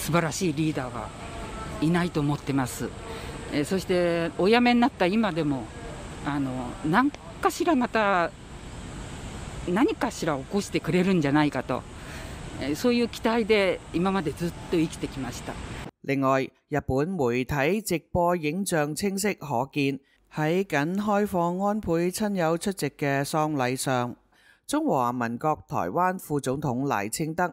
素晴らしいリーダーがいないと思ってます、えそしてお辞めになった今でもあの何かしらまた何かしら起こしてくれるんじゃないかと、えそういう期待で今までずっと生きてきました另外日本媒體直播影像清晰可見喺僅開放安倍親友出席嘅喪禮上中華民國台灣副總統賴清德